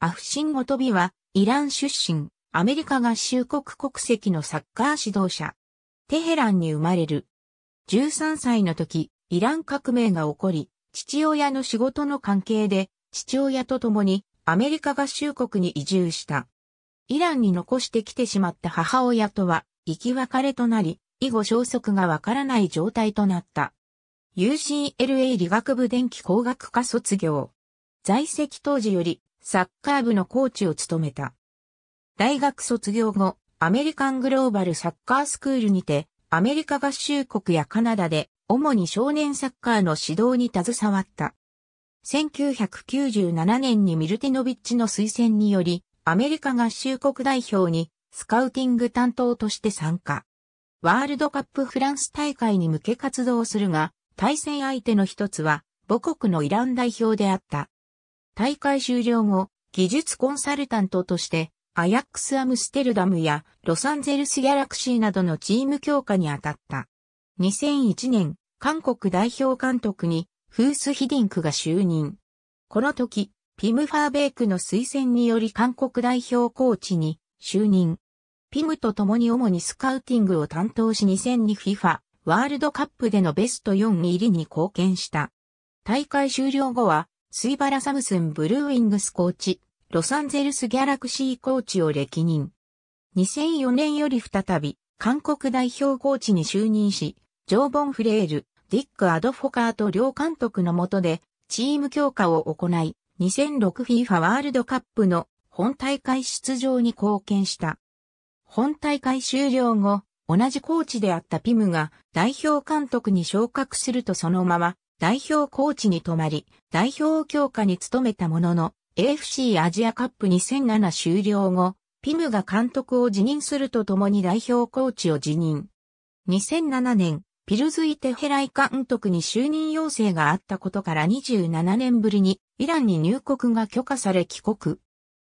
アフシンゴトビは、イラン出身、アメリカ合衆国国籍のサッカー指導者。テヘランに生まれる。13歳の時、イラン革命が起こり、父親の仕事の関係で、父親と共にアメリカ合衆国に移住した。イランに残してきてしまった母親とは、生き別れとなり、以後消息がわからない状態となった。UCLA 理学部電気工学科卒業。在籍当時よりサッカー部のコーチを務めた。大学卒業後、アメリカングローバルサッカースクールにて、アメリカ合衆国やカナダで、主に少年サッカーの指導に携わった。1997年にミルティノビッチの推薦により、アメリカ合衆国代表にスカウティング担当として参加。ワールドカップフランス大会に向け活動するが、対戦相手の一つは母国のイラン代表であった。大会終了後、技術コンサルタントとして、アヤックスアムステルダムやロサンゼルスギャラクシーなどのチーム強化に当たった。2001年、韓国代表監督にフース・ヒディンクが就任。この時、ピム・ファーベイクの推薦により韓国代表コーチに就任。ピムと共に主にスカウティングを担当し 2002FIFA ワールドカップでのベスト4入りに貢献した。大会終了後はスイバラ・サムスンブルーウィングスコーチ、ロサンゼルスギャラクシーコーチを歴任。2004年より再び、韓国代表コーチに就任し、ジョーボン・フレール、ディック・アドフォカーと両監督の下で、チーム強化を行い、2006FIFA ワールドカップの本大会出場に貢献した。本大会終了後、同じコーチであったピムが代表監督に昇格するとそのまま代表コーチに泊まり、代表強化に努めたものの、AFC アジアカップ2007終了後、ピムが監督を辞任するとともに代表コーチを辞任。2007年、ピルズイテヘライ監督に就任要請があったことから27年ぶりにイランに入国が許可され帰国。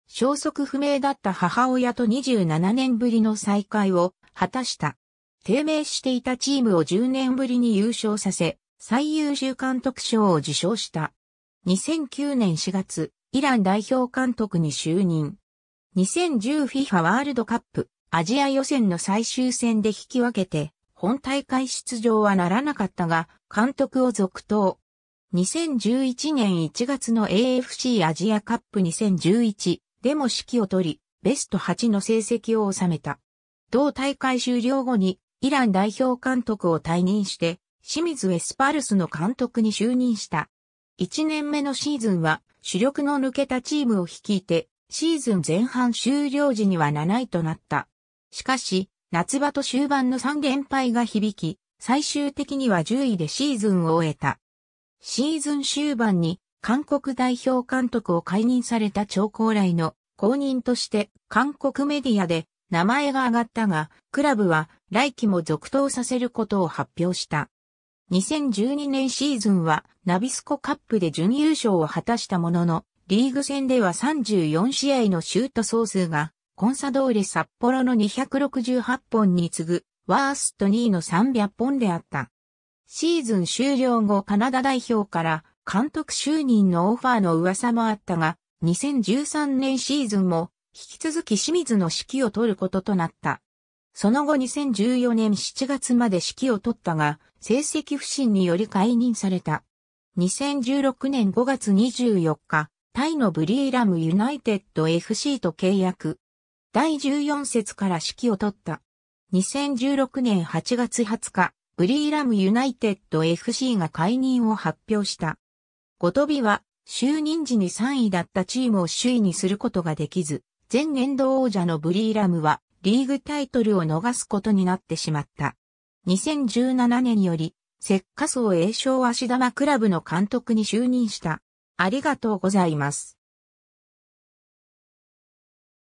消息不明だった母親と27年ぶりの再会を果たした。低迷していたチームを10年ぶりに優勝させ、最優秀監督賞を受賞した。2009年4月、イラン代表監督に就任。2010FIFA ワールドカップアジア予選の最終戦で引き分けて、本大会出場はならなかったが、監督を続投。2011年1月の AFC アジアカップ2011でも指揮を取り、ベスト8の成績を収めた。同大会終了後にイラン代表監督を退任して清水エスパルスの監督に就任した。1年目のシーズンは主力の抜けたチームを率いて、シーズン前半終了時には7位となった。しかし、夏場と終盤の3連敗が響き、最終的には10位でシーズンを終えた。シーズン終盤に韓国代表監督を解任された長高来の後任として韓国メディアで名前が挙がったが、クラブは来季も続投させることを発表した。2012年シーズンはナビスコカップで準優勝を果たしたものの、リーグ戦では34試合のシュート総数が、コンサドーレ札幌の268本に次ぐ、ワースト2位の300本であった。シーズン終了後カナダ代表から監督就任のオファーの噂もあったが、2013年シーズンも引き続き清水の指揮を取ることとなった。その後2014年7月まで指揮を取ったが、成績不振により解任された。2016年5月24日、タイのブリーラムユナイテッド FC と契約。第14節から指揮を取った。2016年8月20日、ブリーラムユナイテッド FC が解任を発表した。ゴトビは、就任時に3位だったチームを首位にすることができず、前年度王者のブリーラムは、リーグタイトルを逃すことになってしまった。2017年より、石化層栄翔足玉クラブの監督に就任した。ありがとうございます。